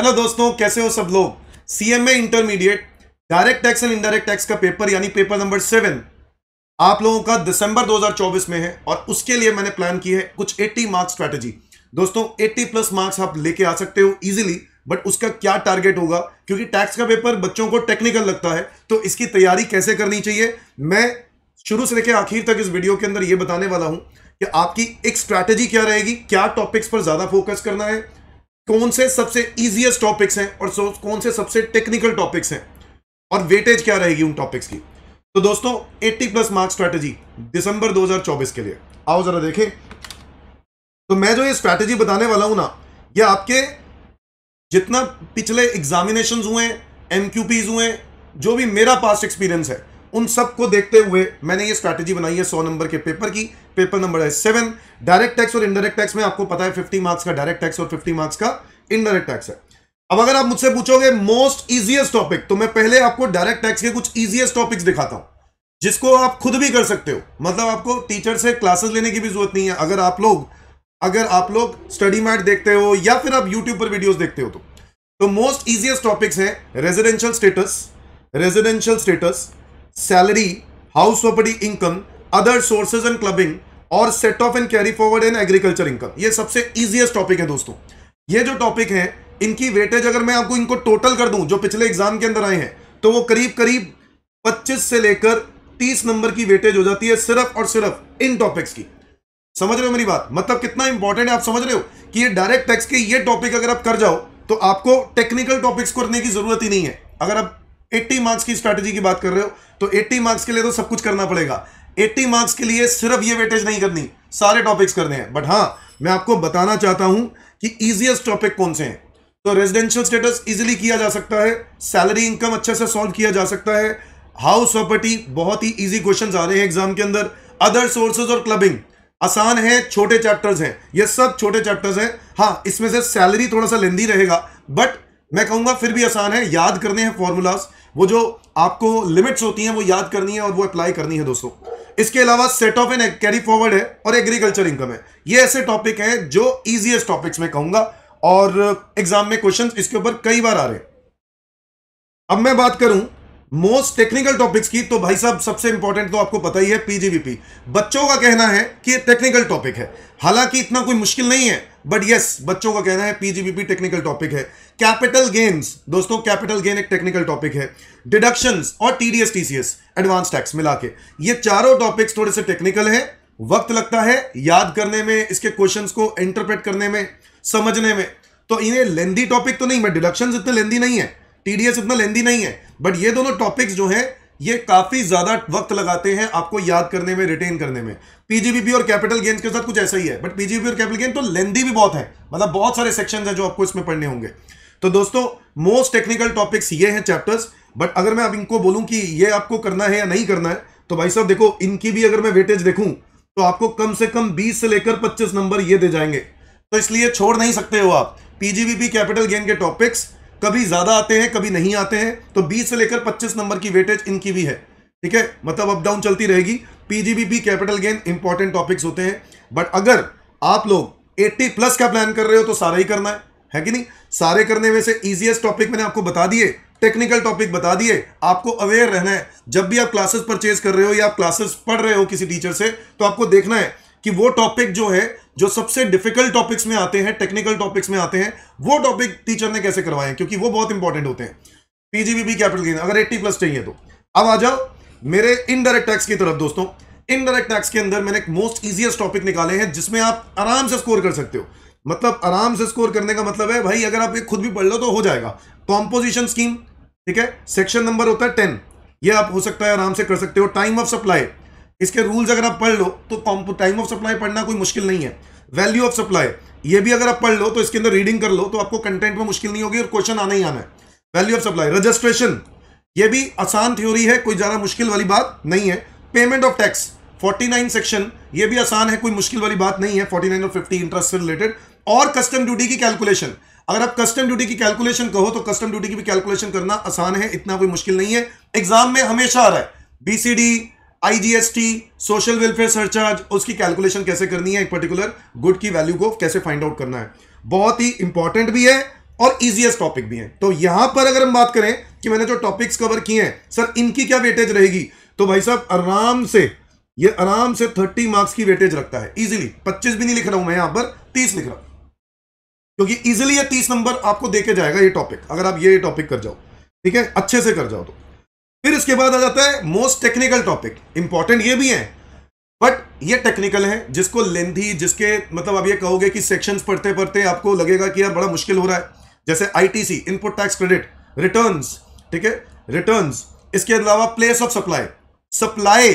hello दोस्तों कैसे हो सब लोग CMA intermediate direct tax and indirect tax का पेपर यानी पेपर नंबर सेवन आप लोगों का दिसंबर 2024 में है और उसके लिए मैंने प्लान की है कुछ 80 मार्क्स स्ट्रेटजी दोस्तों 80 प्लस मार्क्स आप लेके आ सकते हो इजीली बट उसका क्या टारगेट होगा क्योंकि टैक्स का पेपर बच्चों को टेक्निकल लगता है तो इसकी तैयारी कैसे करनी चाहिए मैं शुरू से लेकर आखिर तक इस वीडियो के अंदर यह बताने वाला हूं कि आपकी एक स्ट्रैटेजी क्या रहेगी क्या टॉपिक्स पर ज्यादा फोकस करना है कौन से सबसे इजिएस्ट टॉपिक्स हैं और कौन से सबसे टेक्निकल टॉपिक्स हैं और वेटेज क्या रहेगी उन टॉपिक्स की तो दोस्तों 80 प्लस मार्क्स स्ट्रैटेजी दिसंबर 2024 के लिए आओ जरा देखें तो मैं जो ये स्ट्रैटेजी बताने वाला हूं ना ये आपके जितना पिछले एग्जामिनेशन हुए एम हुए जो भी मेरा पास्ट एक्सपीरियंस है उन सबको देखते हुए मैंने ये स्ट्रैटेजी बनाई है सौ नंबर के पेपर की पेपर नंबर है सेवन डायरेक्ट टैक्स और इनडायरेक्ट टैक्स में आपको पता है फिफ्टी मार्क्स का डायरेक्ट टैक्स और फिफ्टी मार्क्स का इनडायरेक्ट टैक्स है अब अगर आप मुझसे पूछोगे मोस्ट इजिएस्ट टॉपिक तो मैं पहले आपको डायरेक्ट टैक्स के कुछ इजिएस्ट टॉपिक्स दिखाता हूं जिसको आप खुद भी कर सकते हो मतलब आपको टीचर से क्लासेस लेने की भी जरूरत नहीं है अगर आप लोग अगर आप लोग स्टडी मैट देखते हो या फिर आप यूट्यूब पर वीडियोस देखते हो तो तो मोस्ट इजिएस्ट टॉपिक्स हैं residential status residential status salary house property income other sources and clubbing और set off and carry forward and agriculture income ये सबसे इजिएस्ट टॉपिक है दोस्तों ये जो टॉपिक हैं इनकी वेटेज अगर मैं आपको इनको टोटल कर दूं जो पिछले एग्जाम के अंदर आए हैं तो वो करीब करीब 25 से लेकर 30 नंबर की वेटेज हो जाती है सिर्फ और सिर्फ इन टॉपिक्स की समझ रहे हो मेरी बात मतलब कितना इंपॉर्टेंट है आप समझ रहे हो कि ये डायरेक्ट टैक्स के ये टॉपिक अगर आप कर जाओ तो आपको टेक्निकल टॉपिक्स करने की जरूरत ही नहीं है अगर आप 80 मार्क्स की स्ट्रैटेजी की बात कर रहे हो तो 80 मार्क्स के लिए तो सब कुछ करना पड़ेगा 80 मार्क्स के लिए सिर्फ ये वेटेज नहीं करनी सारे टॉपिक्स करने हैं बट हाँ मैं आपको बताना चाहता हूं कि ईजिएस्ट टॉपिक कौन से हैं तो रेजिडेंशियल स्टेटस इजिली किया जा सकता है सैलरी इनकम अच्छे से सॉल्व किया जा सकता है हाउस प्रॉपर्टी बहुत ही इजी क्वेश्चन आ रहे हैं एग्जाम के अंदर अदर सोर्सेज और क्लबिंग आसान है छोटे चैप्टर्स हैं ये सब छोटे चैप्टर्स हैं हाँ इसमें से सैलरी थोड़ा सा लेंदी रहेगा बट मैं कहूंगा फिर भी आसान है याद करने हैं फॉर्मूलाज वो जो आपको लिमिट्स होती हैं वो याद करनी है और वो अप्लाई करनी है दोस्तों इसके अलावा set off and carry forward है और एग्रीकल्चर इनकम है ये ऐसे टॉपिक हैं जो इजीएस्ट टॉपिक्स में कहूंगा और एग्जाम में क्वेश्चन इसके ऊपर कई बार आ रहे हैं अब मैं बात करूं मोस्ट टेक्निकल टॉपिक्स की तो भाई साहब सबसे इंपॉर्टेंट तो आपको पता ही है पीजीबीपी बच्चों का कहना है कि टेक्निकल टॉपिक है हालांकि इतना कोई मुश्किल नहीं है बट यस बच्चों का कहना है पीजीबीपी टेक्निकल टॉपिक है कैपिटल गेन्स दोस्तों कैपिटल गेन एक टेक्निकल टॉपिक है डिडक्शन और टीडीएस टीसीएस एडवांस टैक्स मिला के ये चारों टॉपिक्स थोड़े से टेक्निकल है वक्त लगता है याद करने में इसके क्वेश्चन को इंटरप्रेट करने में समझने में तो इन्हें लेंदी टॉपिक तो नहीं बट डिडक्शन इतने लेंदी नहीं है टीडीएस इतना लेंदी नहीं है बट ये दोनों टॉपिक्स जो हैं ये काफ़ी ज़्यादा वक्त लगाते हैं आपको याद करने में रिटेन करने में पीजीबीपी और कैपिटल गेन्स के साथ कुछ ऐसा ही है बट पीजीबीपी और कैपिटल गेन तो लेंदी भी बहुत है मतलब बहुत सारे सेक्शन है जो आपको इसमें पढ़ने होंगे तो दोस्तों मोस्ट टेक्निकल टॉपिक्स ये हैं चैप्टर्स बट अगर मैं अब इनको बोलूं कि ये आपको करना है या नहीं करना है तो भाई साहब देखो इनकी भी अगर मैं वेटेज देखूं तो आपको कम से कम बीस से लेकर पच्चीस नंबर ये दे जाएंगे तो इसलिए छोड़ नहीं सकते हो आप पीजीबीपी कैपिटल गेन के टॉपिक्स कभी ज़्यादा आते हैं कभी नहीं आते हैं तो 20 से लेकर 25 नंबर की वेटेज इनकी भी है ठीक है मतलब अप डाउन चलती रहेगी PGBP capital gain important topics होते हैं बट अगर आप लोग 80 प्लस का प्लान कर रहे हो तो सारा ही करना है है कि नहीं सारे करने में से ईजिएस्ट टॉपिक मैंने आपको बता दिए टेक्निकल टॉपिक बता दिए आपको अवेयर रहना है जब भी आप क्लासेस परचेज कर रहे हो या आप क्लासेस पढ़ रहे हो किसी टीचर से तो आपको देखना है कि वो टॉपिक जो है जो सबसे डिफिकल्ट टॉपिक्स में आते हैं टेक्निकल टॉपिक्स में आते हैं वो टॉपिक टीचर ने कैसे करवाए क्योंकि वो बहुत इंपॉर्टेंट होते हैं पीजीबीबी कैपिटल गेन अगर 80 प्लस चाहिए तो अब आ जाओ मेरे इनडायरेक्ट टैक्स की तरफ दोस्तों इनडायरेक्ट टैक्स के अंदर मैंने मोस्ट इजिएस्ट टॉपिक निकाले हैं जिसमें आप आराम से स्कोर कर सकते हो मतलब आराम से स्कोर करने का मतलब है भाई अगर आप ये खुद भी पढ़ लो तो हो जाएगा कॉम्पोजिशन स्कीम ठीक है सेक्शन नंबर होता है टेन ये आप हो सकता है आराम से कर सकते हो टाइम ऑफ सप्लाई इसके रूल्स अगर आप पढ़ लो तो टाइम ऑफ सप्लाई पढ़ना कोई मुश्किल नहीं है वैल्यू ऑफ सप्लाई ये भी अगर आप पढ़ लो तो इसके अंदर रीडिंग कर लो तो आपको कंटेंट में मुश्किल नहीं होगी और क्वेश्चन आना ही आना है वैल्यू ऑफ सप्लाई रजिस्ट्रेशन ये भी आसान थ्योरी है कोई ज़्यादा मुश्किल वाली बात नहीं है पेमेंट ऑफ टैक्स 49 सेक्शन ये भी आसान है कोई मुश्किल वाली बात नहीं है 49 और 50 इंटरेस्ट से रिलेटेड और कस्टम ड्यूटी की कैलकुलेशन अगर आप कस्टम ड्यूटी की कैलकुलेशन कहो तो कस्टम ड्यूटी की भी कैलकुलेशन करना आसान है इतना कोई मुश्किल नहीं है एग्जाम में हमेशा आ रहा है BCD IGST social welfare surcharge उसकी कैलकुलेशन कैसे करनी है एक पर्टिकुलर गुड की वैल्यू को कैसे फाइंड आउट करना है बहुत ही इंपॉर्टेंट भी है और इजीएस टॉपिक भी है तो यहां पर अगर हम बात करें कि मैंने जो टॉपिक्स कवर किए हैं सर इनकी क्या वेटेज रहेगी तो भाई साहब आराम से ये आराम से 30 मार्क्स की वेटेज रखता है इजिली 25 भी नहीं लिख रहा हूं मैं यहां पर 30 लिख रहा हूं क्योंकि इजिली ये 30 नंबर आपको देके जाएगा ये टॉपिक अगर आप ये टॉपिक कर जाओ ठीक है अच्छे से कर जाओ तो फिर इसके बाद आ जाता है मोस्ट टेक्निकल टॉपिक इंपॉर्टेंट ये भी है बट ये टेक्निकल है जिसको लेंथी जिसके मतलब आप ये कहोगे कि सेक्शंस पढ़ते पढ़ते आपको लगेगा कि यार बड़ा मुश्किल हो रहा है जैसे ITC input tax credit returns ठीक है रिटर्न्स इसके अलावा प्लेस ऑफ सप्लाई सप्लाई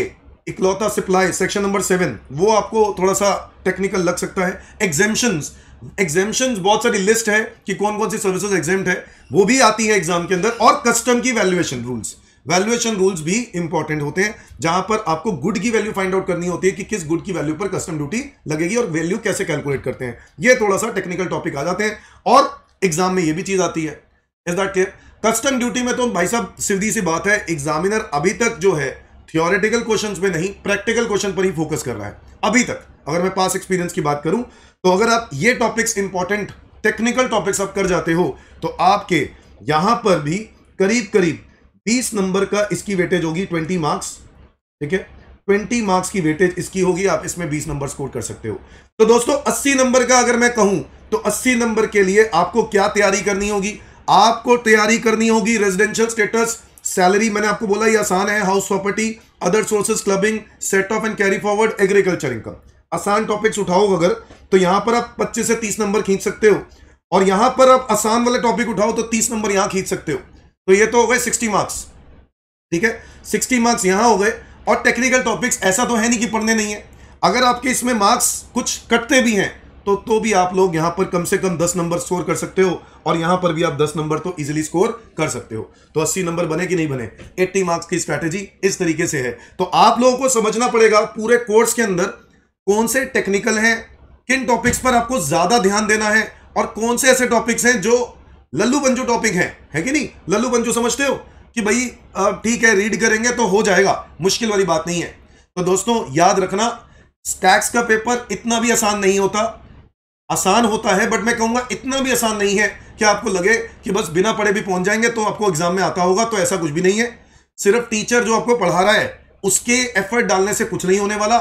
इकलौता सप्लाई सेक्शन नंबर सेवन वो आपको थोड़ा सा टेक्निकल लग सकता है एग्जेम्पन एग्जेम्पन बहुत सारी लिस्ट है कि कौन कौन सी सर्विसेज एग्जेम्प्ट है वो भी आती है एग्जाम के अंदर और कस्टम की वैल्यूएशन रूल्स वैल्यूएशन रूल्स भी इंपॉर्टेंट होते हैं जहां पर आपको गुड की वैल्यू फाइंड आउट करनी होती है कि किस गुड की वैल्यू पर कस्टम ड्यूटी लगेगी और वैल्यू कैसे कैलकुलेट करते हैं ये थोड़ा सा टेक्निकल टॉपिक आ जाते हैं और एग्जाम में ये भी चीज आती है is that clear custom duty में तो भाई साहब सीधी सी बात है एग्जामिनर अभी तक जो है थियोरेटिकल क्वेश्चन में नहीं प्रैक्टिकल क्वेश्चन पर ही फोकस कर रहा है अभी तक अगर मैं पास एक्सपीरियंस की बात करूं तो अगर आप ये टॉपिक्स इंपॉर्टेंट टेक्निकल टॉपिक्स आप कर जाते हो तो आपके यहां पर भी करीब करीब बीस नंबर का इसकी वेटेज होगी ट्वेंटी मार्क्स ठीक है ट्वेंटी मार्क्स की वेटेज इसकी होगी आप इसमें बीस नंबर स्कोर कर सकते हो तो दोस्तों अस्सी नंबर का अगर मैं कहूं तो अस्सी नंबर के लिए आपको क्या तैयारी करनी होगी आपको तैयारी करनी होगी रेजिडेंशियल स्टेटस सैलरी मैंने आपको बोला ये आसान है house property other sources clubbing set off and carry forward agriculture income आसान टॉपिक्स उठाओ अगर तो यहां पर आप 25 से 30 नंबर खींच सकते हो और यहां पर आप आसान वाले टॉपिक उठाओ तो 30 नंबर यहां खींच सकते हो तो ये तो हो गए सिक्सटी मार्क्स ठीक है सिक्सटी मार्क्स यहाँ हो गए और टेक्निकल टॉपिक्स ऐसा तो है नहीं कि पढ़ने नहीं है अगर आपके इसमें मार्क्स कुछ कटते भी हैं तो तो भी आप लोग यहां पर कम से कम दस नंबर स्कोर कर सकते हो और यहां पर भी आप दस नंबर तो इजीली स्कोर कर सकते हो तो अस्सी नंबर बने कि नहीं बने एट्टी मार्क्स की स्ट्रैटेजी इस तरीके से है तो आप लोगों को समझना पड़ेगा पूरे कोर्स के अंदर कौन से टेक्निकल हैं किन टॉपिक्स पर आपको ज़्यादा ध्यान देना है और कौन से ऐसे टॉपिक्स हैं जो लल्लू पंजू टॉपिक है है कि नहीं लल्लू पंजू समझते हो कि भाई ठीक है रीड करेंगे तो हो जाएगा मुश्किल वाली बात नहीं है तो दोस्तों याद रखना स्टैक्स का पेपर इतना भी आसान नहीं होता आसान होता है बट मैं कहूंगा इतना भी आसान नहीं है कि आपको लगे कि बस बिना पढ़े भी पहुंच जाएंगे तो आपको एग्जाम में आता होगा तो ऐसा कुछ भी नहीं है सिर्फ टीचर जो आपको पढ़ा रहा है उसके एफर्ट डालने से कुछ नहीं होने वाला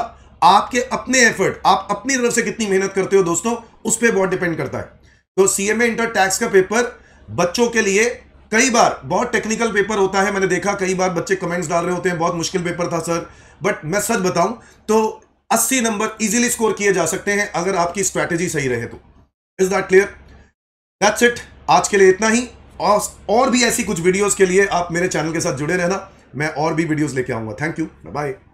आपके अपने एफर्ट आप अपनी तरफ से कितनी मेहनत करते हो दोस्तों उस पर बहुत डिपेंड करता है तो सीएमए इंटर टैक्स का पेपर बच्चों के लिए कई बार बहुत टेक्निकल पेपर होता है मैंने देखा कई बार बच्चे कमेंट्स डाल रहे होते हैं बहुत मुश्किल पेपर था सर बट मैं सच बताऊं तो 80 नंबर इजीली स्कोर किए जा सकते हैं अगर आपकी स्ट्रैटेजी सही रहे तो is that clear that's it आज के लिए इतना ही और और भी ऐसी कुछ वीडियोज के लिए आप मेरे चैनल के साथ जुड़े रहना मैं और भी वीडियोज लेके आऊंगा थैंक यू बाय